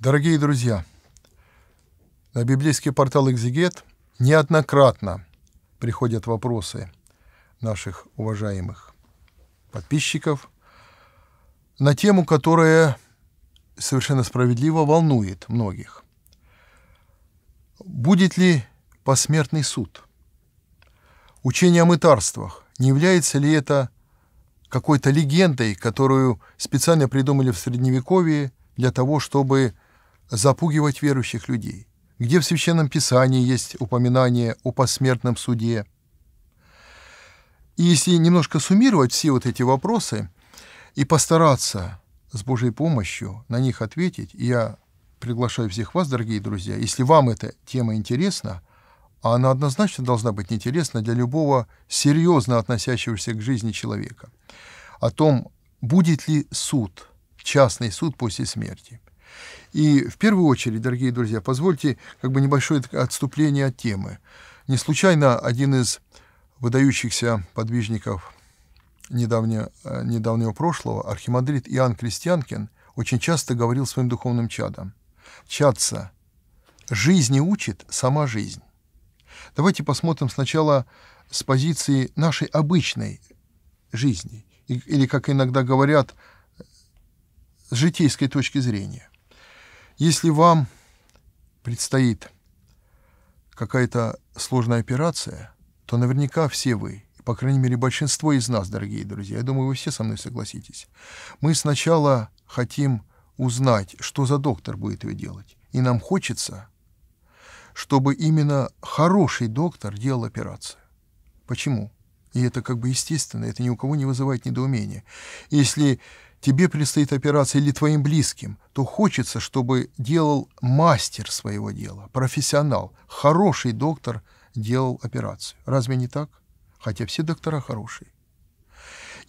Дорогие друзья, на библейский портал «Экзегет» неоднократно приходят вопросы наших уважаемых подписчиков на тему, которая совершенно справедливо волнует многих. Будет ли посмертный суд? Учение о мытарствах, не является ли это какой-то легендой, которую специально придумали в Средневековье для того, чтобы запугивать верующих людей? Где в Священном Писании есть упоминание о посмертном суде? И если немножко суммировать все вот эти вопросы и постараться с Божьей помощью на них ответить, я приглашаю всех вас, дорогие друзья, если вам эта тема интересна, а она однозначно должна быть интересна для любого серьезно относящегося к жизни человека, о том, будет ли суд, частный суд после смерти. И в первую очередь, дорогие друзья, позвольте как бы небольшое отступление от темы. Не случайно один из выдающихся подвижников недавнего, э, недавнего прошлого, архимандрит Иоанн Крестьянкин, очень часто говорил своим духовным чадам, «Чадца, жизнь не учит сама жизнь». Давайте посмотрим сначала с позиции нашей обычной жизни, или, как иногда говорят, с житейской точки зрения. Если вам предстоит какая-то сложная операция, то наверняка все вы, по крайней мере большинство из нас, дорогие друзья, я думаю, вы все со мной согласитесь, мы сначала хотим узнать, что за доктор будет ее делать. И нам хочется, чтобы именно хороший доктор делал операцию. Почему? И это как бы естественно, это ни у кого не вызывает недоумения. Если тебе предстоит операция или твоим близким, то хочется, чтобы делал мастер своего дела, профессионал, хороший доктор делал операцию. Разве не так? Хотя все доктора хорошие.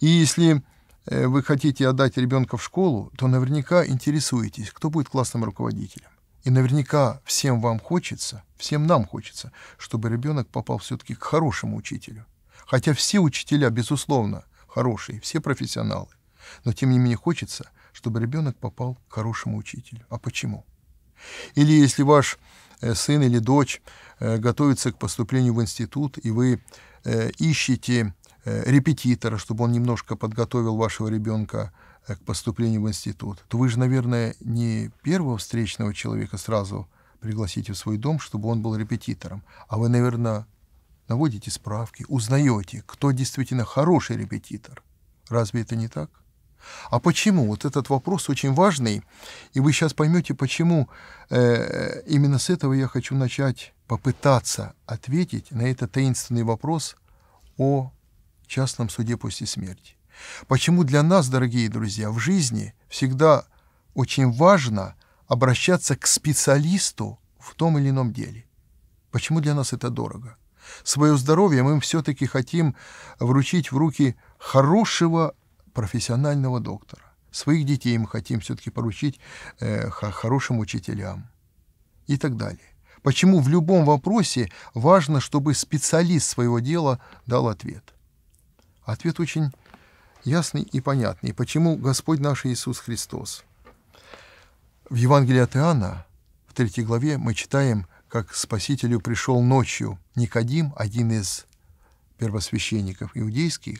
И если э, вы хотите отдать ребенка в школу, то наверняка интересуетесь, кто будет классным руководителем. И наверняка всем вам хочется, всем нам хочется, чтобы ребенок попал все-таки к хорошему учителю. Хотя все учителя, безусловно, хорошие, все профессионалы. Но тем не менее хочется, чтобы ребенок попал к хорошему учителю. А почему? Или если ваш э, сын или дочь э, готовится к поступлению в институт, и вы э, ищете репетитора, чтобы он немножко подготовил вашего ребенка к поступлению в институт, то вы же, наверное, не первого встречного человека сразу пригласите в свой дом, чтобы он был репетитором, а вы, наверное, наводите справки, узнаете, кто действительно хороший репетитор. Разве это не так? А почему? Вот этот вопрос очень важный, и вы сейчас поймете, почему э, именно с этого я хочу начать попытаться ответить на этот таинственный вопрос о частном суде после смерти. Почему для нас, дорогие друзья, в жизни всегда очень важно обращаться к специалисту в том или ином деле? Почему для нас это дорого? Свое здоровье мы все-таки хотим вручить в руки хорошего профессионального доктора. Своих детей мы хотим все-таки поручить э, хорошим учителям и так далее. Почему в любом вопросе важно, чтобы специалист своего дела дал ответ? Ответ очень ясный и понятный. Почему Господь наш Иисус Христос? В Евангелии от Иоанна, в третьей главе, мы читаем, как Спасителю пришел ночью Никодим, один из первосвященников иудейских,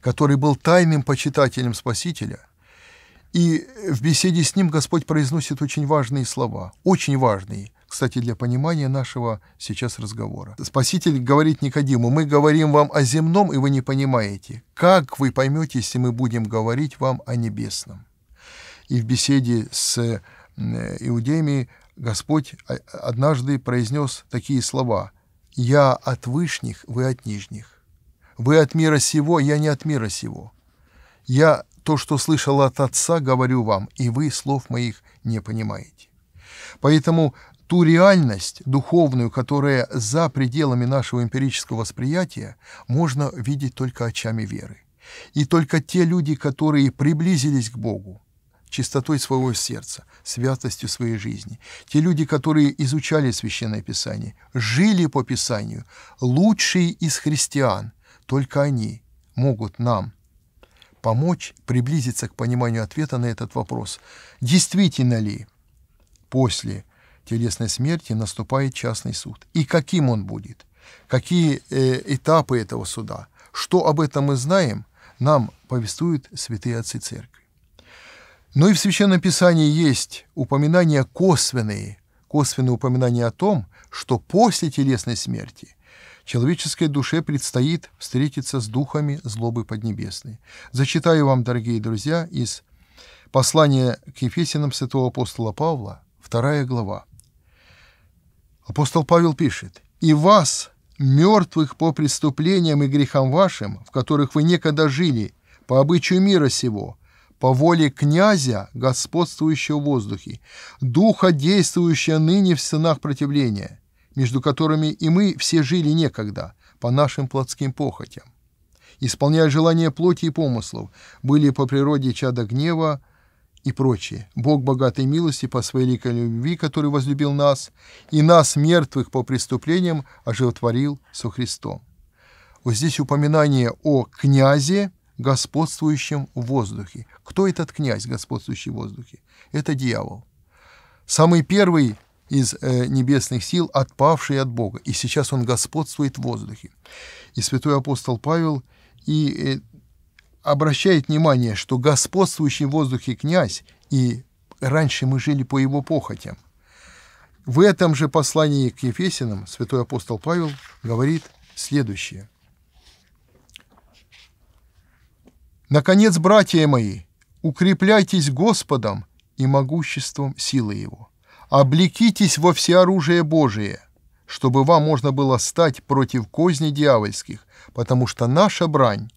который был тайным почитателем Спасителя. И в беседе с ним Господь произносит очень важные слова, очень важные, кстати, для понимания нашего сейчас разговора. Спаситель говорит Никодиму, мы говорим вам о земном, и вы не понимаете. Как вы поймете, если мы будем говорить вам о небесном? И в беседе с э, иудеями Господь э, однажды произнес такие слова «Я от вышних, вы от нижних». Вы от мира сего, я не от мира сего. Я то, что слышал от Отца, говорю вам, и вы слов моих не понимаете. Поэтому ту реальность духовную, которая за пределами нашего эмпирического восприятия, можно видеть только очами веры. И только те люди, которые приблизились к Богу, чистотой своего сердца, святостью своей жизни, те люди, которые изучали Священное Писание, жили по Писанию, лучшие из христиан – только они могут нам помочь приблизиться к пониманию ответа на этот вопрос. Действительно ли после телесной смерти наступает частный суд? И каким он будет? Какие э, этапы этого суда? Что об этом мы знаем, нам повествуют святые отцы церкви. Но ну и в Священном Писании есть упоминания косвенные, косвенные упоминания о том, что после телесной смерти Человеческой душе предстоит встретиться с духами злобы Поднебесной. Зачитаю вам, дорогие друзья, из послания к Ефесинам святого апостола Павла, вторая глава. Апостол Павел пишет, «И вас, мертвых по преступлениям и грехам вашим, в которых вы некогда жили, по обычаю мира сего, по воле князя, господствующего в воздухе, духа, действующего ныне в сынах противления, между которыми и мы все жили некогда, по нашим плотским похотям. Исполняя желания плоти и помыслов, были по природе чада гнева и прочее. Бог богатой милости по своей великой любви, который возлюбил нас, и нас, мертвых по преступлениям, оживотворил со Христом. Вот здесь упоминание о князе, господствующем в воздухе. Кто этот князь, господствующий в воздухе? Это дьявол. Самый первый из э, небесных сил, отпавший от Бога. И сейчас он господствует в воздухе. И святой апостол Павел и э, обращает внимание, что господствующий в воздухе князь, и раньше мы жили по его похотям. В этом же послании к Ефесиным святой апостол Павел говорит следующее. «Наконец, братья мои, укрепляйтесь Господом и могуществом силы Его» облекитесь во всеоружие Божие, чтобы вам можно было стать против козни дьявольских, потому что наша брань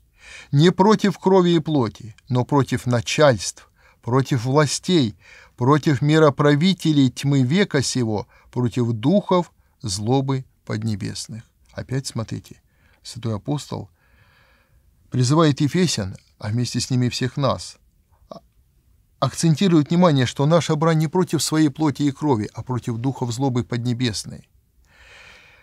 не против крови и плоти, но против начальств, против властей, против мироправителей тьмы века сего, против духов злобы поднебесных». Опять смотрите, святой апостол призывает Ефесян, а вместе с ними всех нас – акцентирует внимание, что наша брань не против своей плоти и крови, а против духов злобы поднебесной.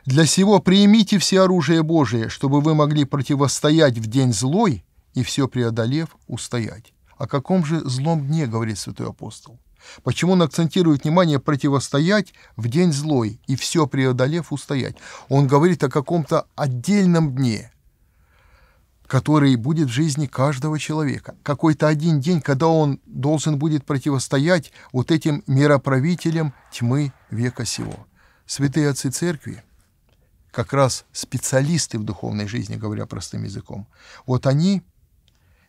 Для сего приимите все оружие Божие, чтобы вы могли противостоять в день злой и все преодолев устоять. О каком же злом дне говорит святой апостол? Почему он акцентирует внимание противостоять в день злой и все преодолев устоять? Он говорит о каком-то отдельном дне – который будет в жизни каждого человека. Какой-то один день, когда он должен будет противостоять вот этим мироправителям тьмы века сего. Святые отцы церкви, как раз специалисты в духовной жизни, говоря простым языком, вот они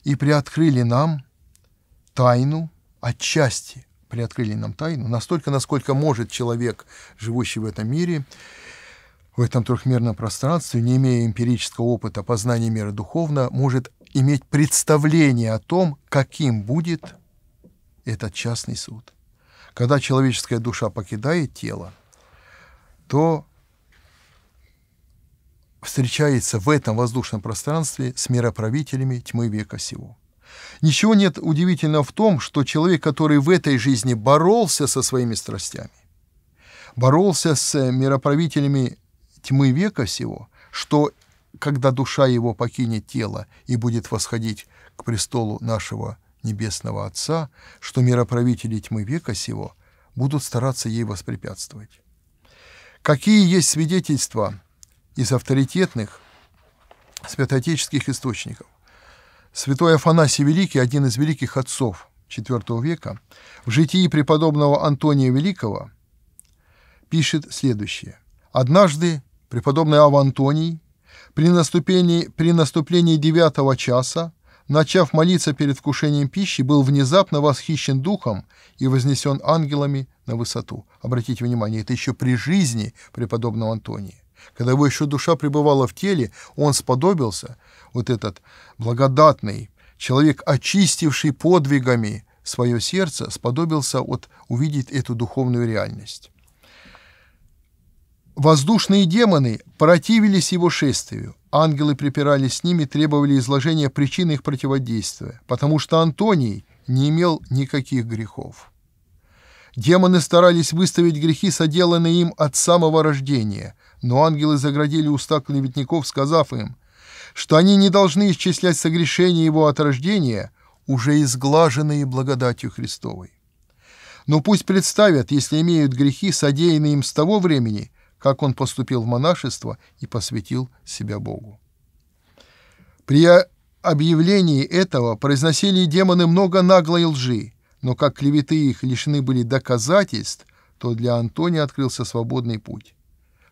и приоткрыли нам тайну отчасти, приоткрыли нам тайну, настолько, насколько может человек, живущий в этом мире, в этом трехмерном пространстве, не имея эмпирического опыта познания мира духовно, может иметь представление о том, каким будет этот частный суд. Когда человеческая душа покидает тело, то встречается в этом воздушном пространстве с мироправителями тьмы века сего. Ничего нет удивительного в том, что человек, который в этой жизни боролся со своими страстями, боролся с мироправителями тьмы века сего, что, когда душа его покинет тело и будет восходить к престолу нашего Небесного Отца, что мироправители тьмы века сего будут стараться ей воспрепятствовать. Какие есть свидетельства из авторитетных святоотеческих источников? Святой Афанасий Великий, один из великих отцов IV века, в житии преподобного Антония Великого пишет следующее. «Однажды преподобный Ава Антоний, при наступлении, при наступлении девятого часа, начав молиться перед вкушением пищи, был внезапно восхищен духом и вознесен ангелами на высоту. Обратите внимание, это еще при жизни преподобного Антония. Когда его еще душа пребывала в теле, он сподобился, вот этот благодатный человек, очистивший подвигами свое сердце, сподобился от увидеть эту духовную реальность. Воздушные демоны противились его шествию. Ангелы припирались с ними, требовали изложения причин их противодействия, потому что Антоний не имел никаких грехов. Демоны старались выставить грехи, соделанные им от самого рождения, но ангелы заградили уста клеветников, сказав им, что они не должны исчислять согрешения его от рождения, уже изглаженные благодатью Христовой. Но пусть представят, если имеют грехи, содеянные им с того времени – как он поступил в монашество и посвятил себя Богу. При объявлении этого произносили демоны много наглой лжи, но как клеветы их лишены были доказательств, то для Антония открылся свободный путь.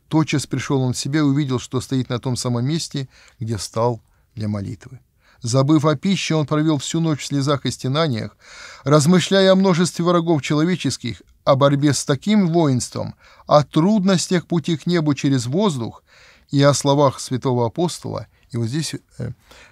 Тотчас пришел он в себя и увидел, что стоит на том самом месте, где стал для молитвы. Забыв о пище, он провел всю ночь в слезах и стенаниях, размышляя о множестве врагов человеческих, о борьбе с таким воинством, о трудностях пути к небу через воздух и о словах святого апостола. И вот здесь э,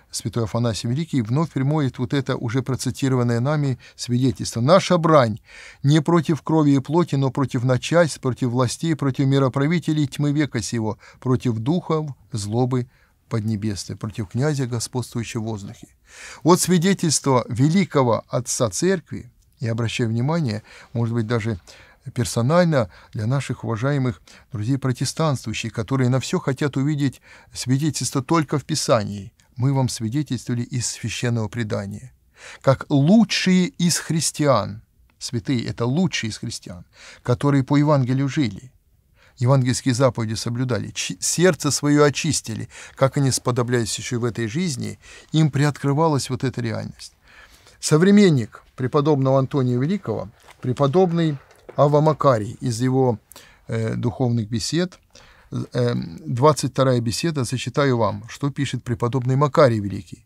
святой Афанасий Великий вновь примоет вот это уже процитированное нами свидетельство. «Наша брань не против крови и плоти, но против начальств, против властей, против мироправителей тьмы века сего, против духов, злобы, Поднебесной, против князя, господствующего в воздухе. Вот свидетельство великого отца церкви, и обращаю внимание, может быть, даже персонально для наших уважаемых друзей протестанствующих, которые на все хотят увидеть свидетельство только в Писании. Мы вам свидетельствовали из священного предания. Как лучшие из христиан, святые – это лучшие из христиан, которые по Евангелию жили, евангельские заповеди соблюдали, сердце свое очистили, как они сподобляясь еще и в этой жизни, им приоткрывалась вот эта реальность. Современник – преподобного Антония Великого, преподобный Ава Макарий из его э, духовных бесед, э, 22 беседа, зачитаю вам, что пишет преподобный Макарий Великий.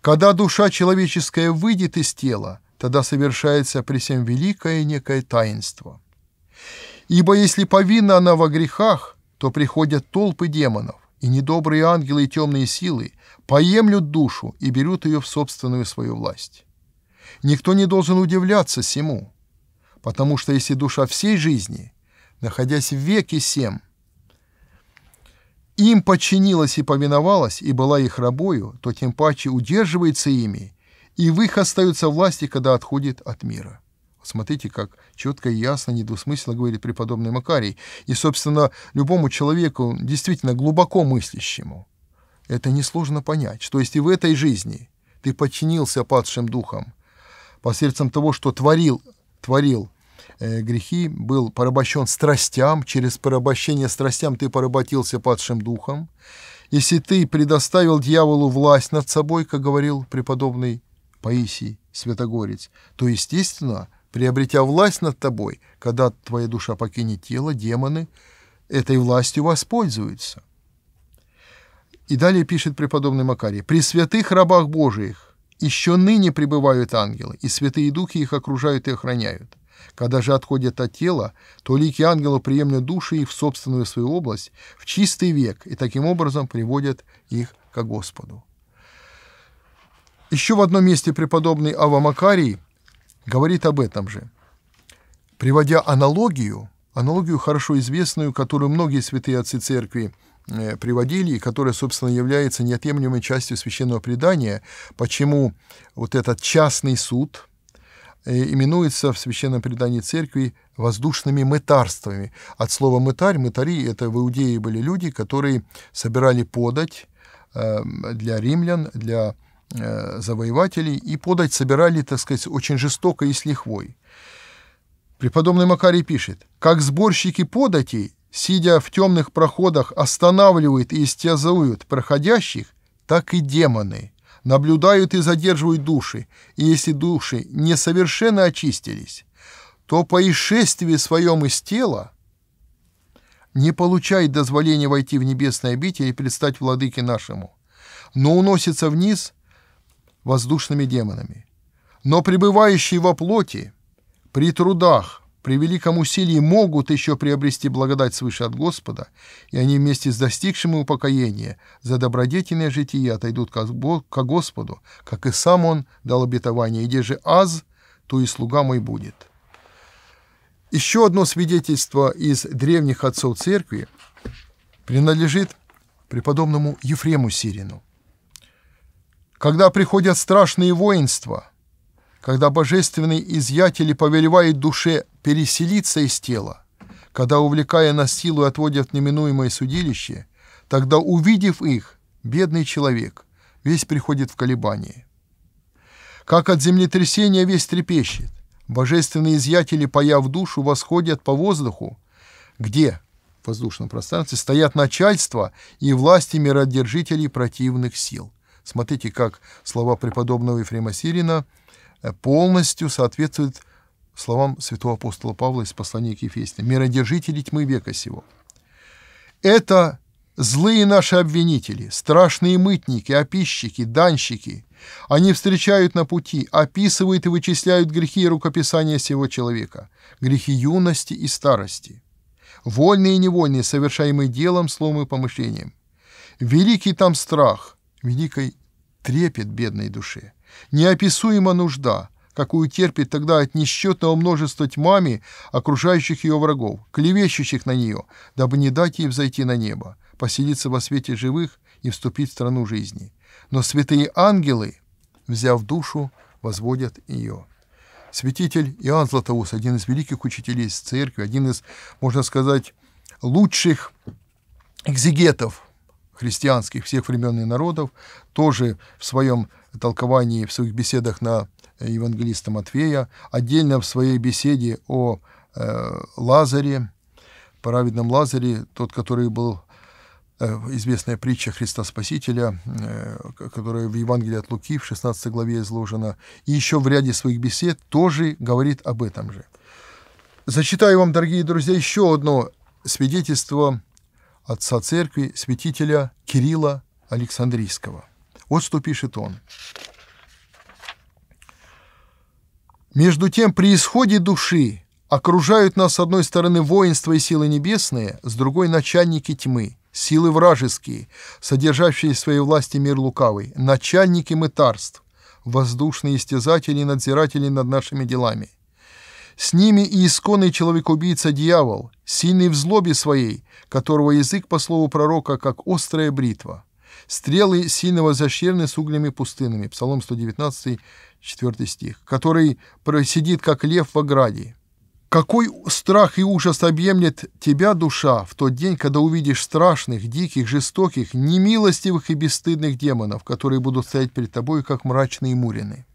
«Когда душа человеческая выйдет из тела, тогда совершается при всем великое некое таинство. Ибо если повинна она во грехах, то приходят толпы демонов, и недобрые ангелы и темные силы поемлют душу и берут ее в собственную свою власть. Никто не должен удивляться сему, потому что если душа всей жизни, находясь в веке сем, им подчинилась и повиновалась, и была их рабою, то тем паче удерживается ими, и в их остаются власти, когда отходит от мира. Смотрите, как четко и ясно, недвусмысленно говорит преподобный Макарий. И, собственно, любому человеку, действительно глубоко мыслящему, это несложно понять, что если в этой жизни ты подчинился падшим духам, посредством того, что творил, творил э, грехи, был порабощен страстям, через порабощение страстям ты поработился падшим духом. Если ты предоставил дьяволу власть над собой, как говорил преподобный Паисий Святогорец, то, естественно, приобретя власть над тобой, когда твоя душа покинет тело, демоны этой властью воспользуются. И далее пишет преподобный Макарий, «При святых рабах Божиих еще ныне пребывают ангелы, и святые духи их окружают и охраняют. Когда же отходят от тела, то лики ангелов приемлют души их в собственную свою область, в чистый век, и таким образом приводят их к Господу. Еще в одном месте преподобный Ава Макарий говорит об этом же. Приводя аналогию, аналогию, хорошо известную, которую многие святые отцы церкви – Э, приводили, и которая, собственно, является неотъемлемой частью священного предания, почему вот этот частный суд э, именуется в священном предании церкви воздушными мытарствами. От слова мытарь, мытари – это в Иудее были люди, которые собирали подать э, для римлян, для завоевателей, и подать собирали, так сказать, очень жестоко и с лихвой. Преподобный Макарий пишет, «Как сборщики податей, сидя в темных проходах, останавливают и истязуют проходящих, так и демоны наблюдают и задерживают души, и если души несовершенно очистились, то по исшествии своем из тела не получает дозволения войти в небесное обитель и предстать владыке нашему, но уносится вниз воздушными демонами. Но пребывающие во плоти, при трудах, при великом усилии могут еще приобрести благодать свыше от Господа, и они вместе с достигшим упокоения за добродетельное житие отойдут ко Господу, как и сам Он дал обетование, и где же аз, то и слуга мой будет». Еще одно свидетельство из древних отцов церкви принадлежит преподобному Ефрему Сирину. Когда приходят страшные воинства, когда божественный изъятель повелевает душе переселиться из тела, когда, увлекая на силу и отводя в неминуемое судилище, тогда, увидев их, бедный человек, весь приходит в колебание. Как от землетрясения весь трепещет, божественные изъятели, появ душу, восходят по воздуху, где, в воздушном пространстве, стоят начальство и власти миродержителей противных сил. Смотрите, как слова преподобного Ефрема Сирина э, полностью соответствуют словам святого апостола Павла из послания к Ефесиным, «миродержители тьмы века сего». Это злые наши обвинители, страшные мытники, описчики, данщики. Они встречают на пути, описывают и вычисляют грехи и рукописания сего человека, грехи юности и старости, вольные и невольные, совершаемые делом, словом и помышлением. Великий там страх, великий трепет бедной душе, неописуема нужда, какую терпит тогда от несчетного множества тьмами окружающих ее врагов, клевещущих на нее, дабы не дать ей взойти на небо, поселиться во свете живых и вступить в страну жизни. Но святые ангелы, взяв душу, возводят ее. Святитель Иоанн Златоуст, один из великих учителей церкви, один из, можно сказать, лучших экзегетов христианских всех времен и народов, тоже в своем толковании, в своих беседах на евангелиста Матфея. отдельно в своей беседе о э, Лазаре, праведном Лазаре, тот, который был э, известная притча Христа Спасителя, э, которая в Евангелии от Луки в 16 главе изложена, и еще в ряде своих бесед тоже говорит об этом же. Зачитаю вам, дорогие друзья, еще одно свидетельство отца церкви, святителя Кирилла Александрийского. Вот что пишет он. Между тем, при исходе души окружают нас с одной стороны воинства и силы небесные, с другой — начальники тьмы, силы вражеские, содержащие в своей власти мир лукавый, начальники мытарств, воздушные истязатели и надзиратели над нашими делами. С ними и исконный человек-убийца-дьявол, сильный в злобе своей, которого язык, по слову пророка, как острая бритва стрелы сильного защерены с углями пустынными. Псалом 119, 4 стих. Который просидит как лев в ограде. Какой страх и ужас объемлет тебя, душа, в тот день, когда увидишь страшных, диких, жестоких, немилостивых и бесстыдных демонов, которые будут стоять перед тобой, как мрачные мурины.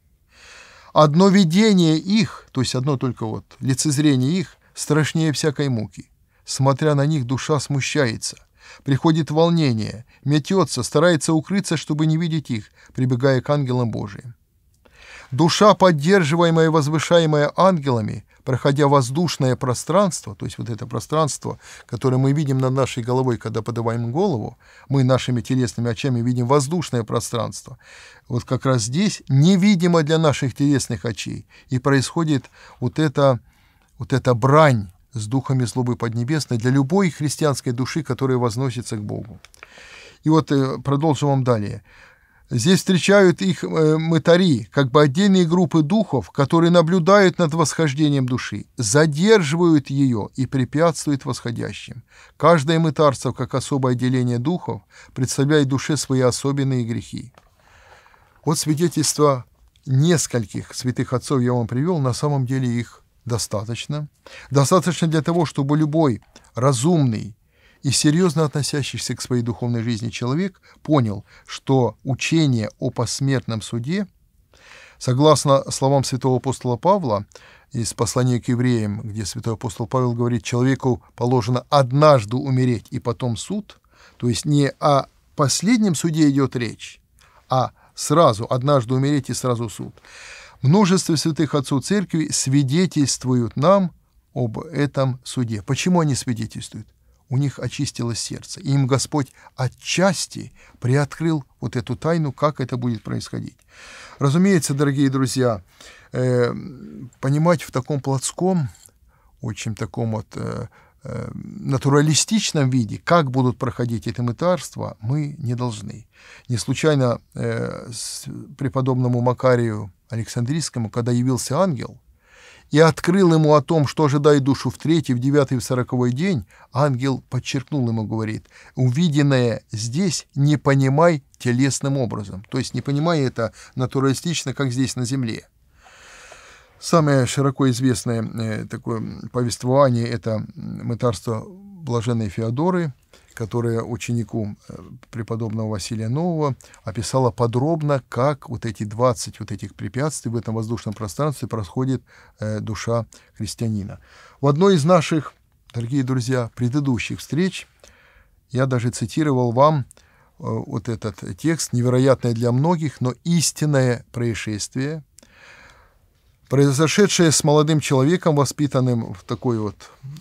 Одно видение их, то есть одно только вот лицезрение их, страшнее всякой муки. Смотря на них, душа смущается – Приходит волнение, метется, старается укрыться, чтобы не видеть их, прибегая к ангелам Божиим. Душа, поддерживаемая и возвышаемая ангелами, проходя воздушное пространство, то есть вот это пространство, которое мы видим над нашей головой, когда подаваем голову, мы нашими телесными очами видим воздушное пространство. Вот как раз здесь невидимо для наших телесных очей. И происходит вот эта, вот эта брань, с духами злобы поднебесной для любой христианской души, которая возносится к Богу. И вот э, продолжим вам далее. Здесь встречают их э, мытари, как бы отдельные группы духов, которые наблюдают над восхождением души, задерживают ее и препятствуют восходящим. Каждое мытарство, как особое отделение духов, представляет душе свои особенные грехи. Вот свидетельство нескольких святых отцов я вам привел, на самом деле их достаточно. Достаточно для того, чтобы любой разумный и серьезно относящийся к своей духовной жизни человек понял, что учение о посмертном суде, согласно словам святого апостола Павла из послания к евреям, где святой апостол Павел говорит, человеку положено однажды умереть и потом суд, то есть не о последнем суде идет речь, а сразу, однажды умереть и сразу суд. Множество святых отцов церкви свидетельствуют нам об этом суде. Почему они свидетельствуют? У них очистилось сердце. И им Господь отчасти приоткрыл вот эту тайну, как это будет происходить. Разумеется, дорогие друзья, э, понимать в таком плотском, очень таком вот э, э натуралистичном виде, как будут проходить эти мытарства, мы не должны. Не случайно э, преподобному Макарию Александрийскому, когда явился ангел, и открыл ему о том, что ожидает душу в третий, в девятый, в сороковой день, ангел подчеркнул ему, говорит, увиденное здесь не понимай телесным образом. То есть не понимай это натуралистично, как здесь на земле. Самое широко известное э, такое повествование – это мытарство блаженной Феодоры – которая ученику э, преподобного Василия Нового описала подробно, как вот эти 20 вот этих препятствий в этом воздушном пространстве происходит э, душа христианина. В одной из наших, дорогие друзья, предыдущих встреч я даже цитировал вам э, вот этот текст, невероятное для многих, но истинное происшествие – Произошедшее с молодым человеком, воспитанным в такой вот,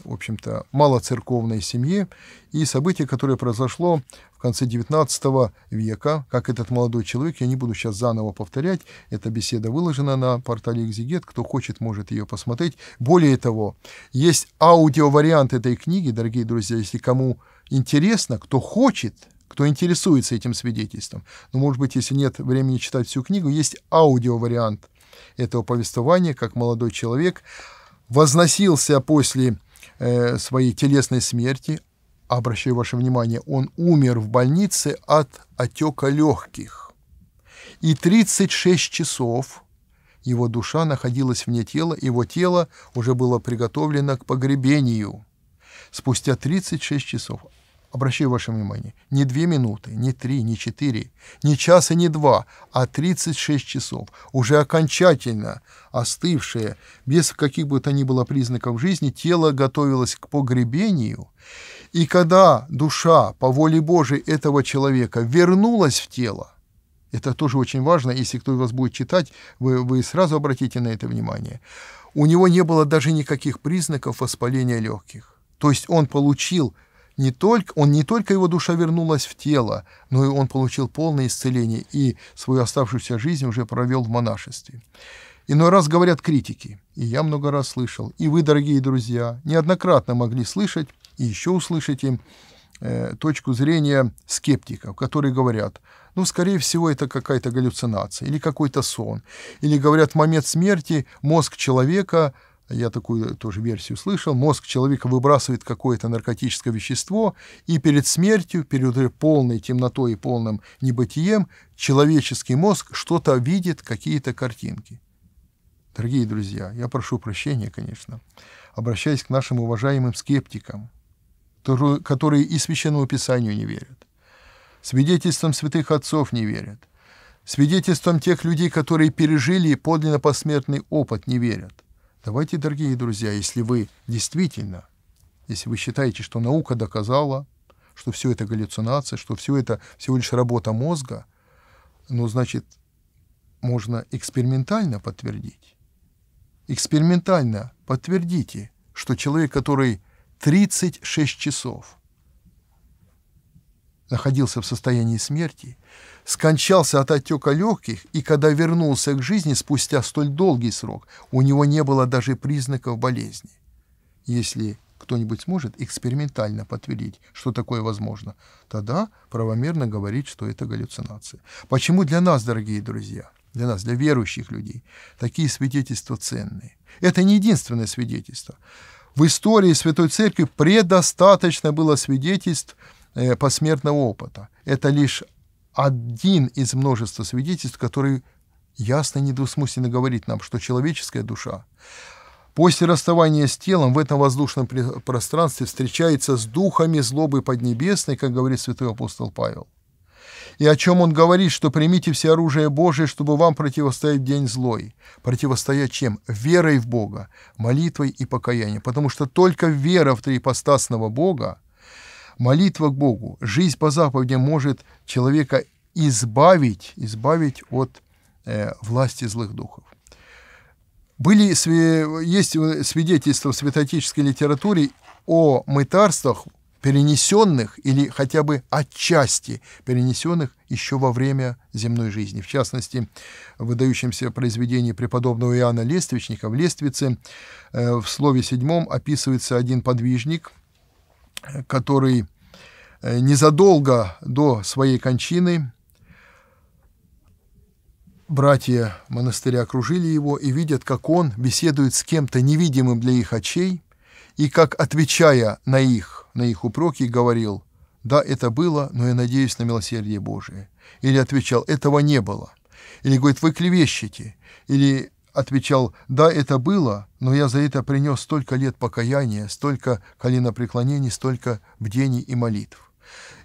в общем-то, малоцерковной семье, и событие, которое произошло в конце XIX века, как этот молодой человек, я не буду сейчас заново повторять, эта беседа выложена на портале «Экзигет», кто хочет, может ее посмотреть. Более того, есть аудиовариант этой книги, дорогие друзья, если кому интересно, кто хочет, кто интересуется этим свидетельством. Но, ну, может быть, если нет времени читать всю книгу, есть аудиовариант – этого повествования, как молодой человек возносился после э, своей телесной смерти, обращаю ваше внимание, он умер в больнице от отека легких. И 36 часов его душа находилась вне тела, его тело уже было приготовлено к погребению. Спустя 36 часов обращаю ваше внимание, не две минуты, не три, не четыре, не час и не два, а 36 часов, уже окончательно остывшее, без каких бы то ни было признаков жизни, тело готовилось к погребению, и когда душа по воле Божией этого человека вернулась в тело, это тоже очень важно, если кто вас будет читать, вы, вы сразу обратите на это внимание. У него не было даже никаких признаков воспаления легких. То есть он получил не только, он не только его душа вернулась в тело, но и он получил полное исцеление и свою оставшуюся жизнь уже провел в монашестве. Иной раз говорят критики, и я много раз слышал, и вы, дорогие друзья, неоднократно могли слышать, и еще услышите э, точку зрения скептиков, которые говорят, ну, скорее всего, это какая-то галлюцинация или какой-то сон. Или говорят, в момент смерти мозг человека – я такую тоже версию слышал, мозг человека выбрасывает какое-то наркотическое вещество, и перед смертью, перед полной темнотой и полным небытием, человеческий мозг что-то видит, какие-то картинки. Дорогие друзья, я прошу прощения, конечно, обращаясь к нашим уважаемым скептикам, которые и Священному Писанию не верят, свидетельствам святых отцов не верят, свидетельствам тех людей, которые пережили подлинно посмертный опыт, не верят – Давайте, дорогие друзья, если вы действительно, если вы считаете, что наука доказала, что все это галлюцинация, что все это всего лишь работа мозга, ну, значит, можно экспериментально подтвердить. Экспериментально подтвердите, что человек, который 36 часов – находился в состоянии смерти, скончался от отека легких, и когда вернулся к жизни спустя столь долгий срок, у него не было даже признаков болезни. Если кто-нибудь сможет экспериментально подтвердить, что такое возможно, тогда правомерно говорить, что это галлюцинация. Почему для нас, дорогие друзья, для нас, для верующих людей, такие свидетельства ценные? Это не единственное свидетельство. В истории Святой Церкви предостаточно было свидетельств, Э, посмертного опыта. Это лишь один из множества свидетельств, который ясно и недвусмысленно говорит нам, что человеческая душа после расставания с телом в этом воздушном пространстве встречается с духами злобы поднебесной, как говорит святой апостол Павел. И о чем он говорит, что примите все оружие Божие, чтобы вам противостоять день злой. Противостоять чем? Верой в Бога, молитвой и покаянием. Потому что только вера в трипостасного Бога Молитва к Богу, жизнь по заповедям может человека избавить, избавить от э, власти злых духов. Были, есть свидетельства в святоотеческой литературе о мытарствах, перенесенных или хотя бы отчасти перенесенных еще во время земной жизни. В частности, в выдающемся произведении преподобного Иоанна Лествичника в Лествице э, в слове седьмом описывается один подвижник – который э, незадолго до своей кончины братья монастыря окружили его и видят, как он беседует с кем-то невидимым для их очей, и как, отвечая на их, на их упреки, говорил, «Да, это было, но я надеюсь на милосердие Божие». Или отвечал, «Этого не было». Или говорит, «Вы клевещете». Или отвечал, «Да, это было, но я за это принес столько лет покаяния, столько коленопреклонений, столько бдений и молитв».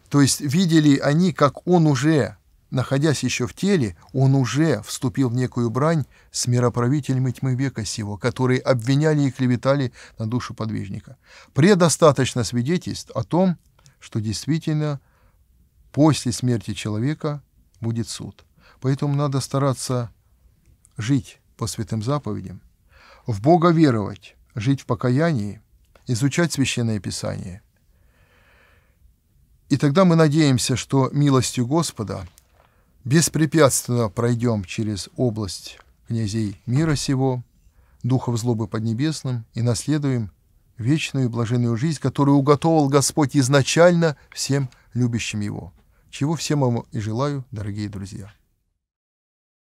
То есть видели они, как он уже, находясь еще в теле, он уже вступил в некую брань с мироправителями тьмы века сего, которые обвиняли и клеветали на душу подвижника. Предостаточно свидетельств о том, что действительно после смерти человека будет суд. Поэтому надо стараться жить по святым заповедям, в Бога веровать, жить в покаянии, изучать Священное Писание. И тогда мы надеемся, что милостью Господа беспрепятственно пройдем через область князей мира сего, духов злобы поднебесным и наследуем вечную и блаженную жизнь, которую уготовал Господь изначально всем любящим Его, чего всем вам и желаю, дорогие друзья.